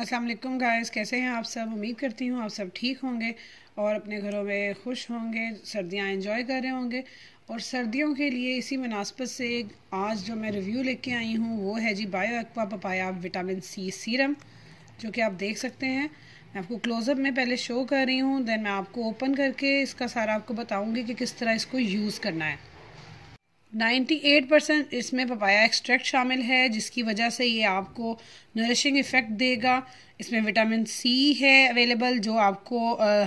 अस्सलाम वालेकुम गाइस कैसे हैं आप सब उम्मीद करती हूँ आप सब ठीक होंगे और अपने घरों में खुश होंगे सर्दियाँ इन्जॉय कर रहे होंगे और सर्दियों के लिए इसी मुनासबत से आज जो मैं रिव्यू लेके आई हूँ वो है जी Bio Aqua papaya vitamin C serum जो कि आप देख सकते हैं मैं आपको क्लोज़अप में पहले शो कर रही हूँ दैन मैं आपको ओपन करके इसका सारा आपको बताऊँगी कि किस तरह इसको यूज़ करना है 98 परसेंट इसमें पपाया एक्सट्रैक्ट शामिल है जिसकी वजह से ये आपको नरिशिंग इफ़ेक्ट देगा इसमें विटामिन सी है अवेलेबल जो आपको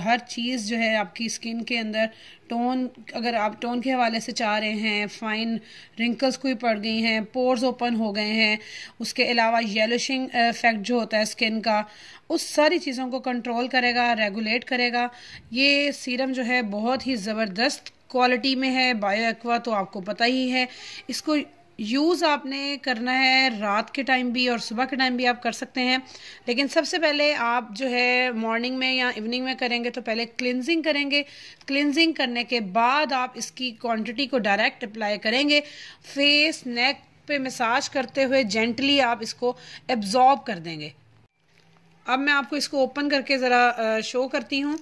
हर चीज़ जो है आपकी स्किन के अंदर टोन अगर आप टोन के हवाले से चाह रहे हैं फाइन रिंकल्स कोई पड़ गई हैं पोर्स ओपन हो गए हैं उसके अलावा येलोशिंग इफेक्ट जो होता है स्किन का उस सारी चीज़ों को कंट्रोल करेगा रेगुलेट करेगा ये सीरम जो है बहुत ही ज़बरदस्त क्वालिटी में है बायो एक्वा तो आपको पता ही है इसको यूज़ आपने करना है रात के टाइम भी और सुबह के टाइम भी आप कर सकते हैं लेकिन सबसे पहले आप जो है मॉर्निंग में या इवनिंग में करेंगे तो पहले क्लिनजिंग करेंगे क्लिनजिंग करने के बाद आप इसकी क्वांटिटी को डायरेक्ट अप्लाई करेंगे फेस नेक पे मसाज करते हुए जेंटली आप इसको एब्जॉर्ब कर देंगे अब मैं आपको इसको ओपन करके ज़रा शो करती हूँ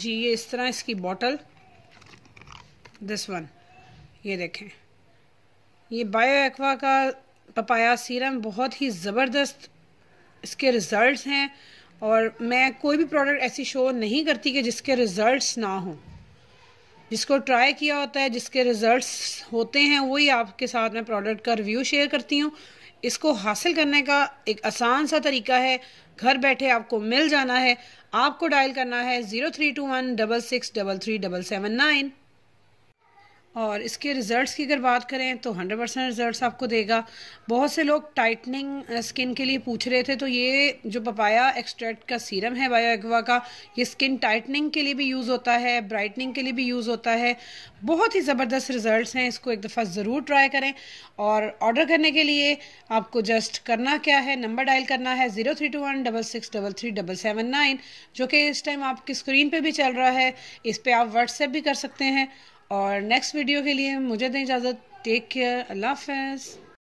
जी ये इस तरह इसकी बॉटल दिस वन ये देखें ये बायो एक्वा का पपाया सीरम बहुत ही ज़बरदस्त इसके रिज़ल्ट्स हैं और मैं कोई भी प्रोडक्ट ऐसी शो नहीं करती कि जिसके रिज़ल्ट्स ना हों जिसको ट्राई किया होता है जिसके रिज़ल्ट्स होते हैं वही आपके साथ मैं प्रोडक्ट का रिव्यू शेयर करती हूँ इसको हासिल करने का एक आसान सा तरीका है घर बैठे आपको मिल जाना है आपको डायल करना है zero three two one double six double three double seven nine और इसके रिज़ल्ट्स की अगर बात करें तो 100 परसेंट रिज़ल्ट आपको देगा बहुत से लोग टाइटनिंग स्किन के लिए पूछ रहे थे तो ये जो पपाया एक्सट्रैक्ट का सीरम है बायो एक्वा का ये स्किन टाइटनिंग के लिए भी यूज़ होता है ब्राइटनिंग के लिए भी यूज़ होता है बहुत ही ज़बरदस्त रिज़ल्ट हैं इसको एक दफ़ा ज़रूर ट्राई करें और ऑर्डर करने के लिए आपको जस्ट करना क्या है नंबर डायल करना है zero three two one double six double three double seven nine जो कि इस टाइम आपकी स्क्रीन पर भी चल रहा है इस पर आप व्हाट्सएप भी कर सकते हैं और नेक्स्ट वीडियो के लिए मुझे दें इजाज़त टेक केयर अल्लाह हाफ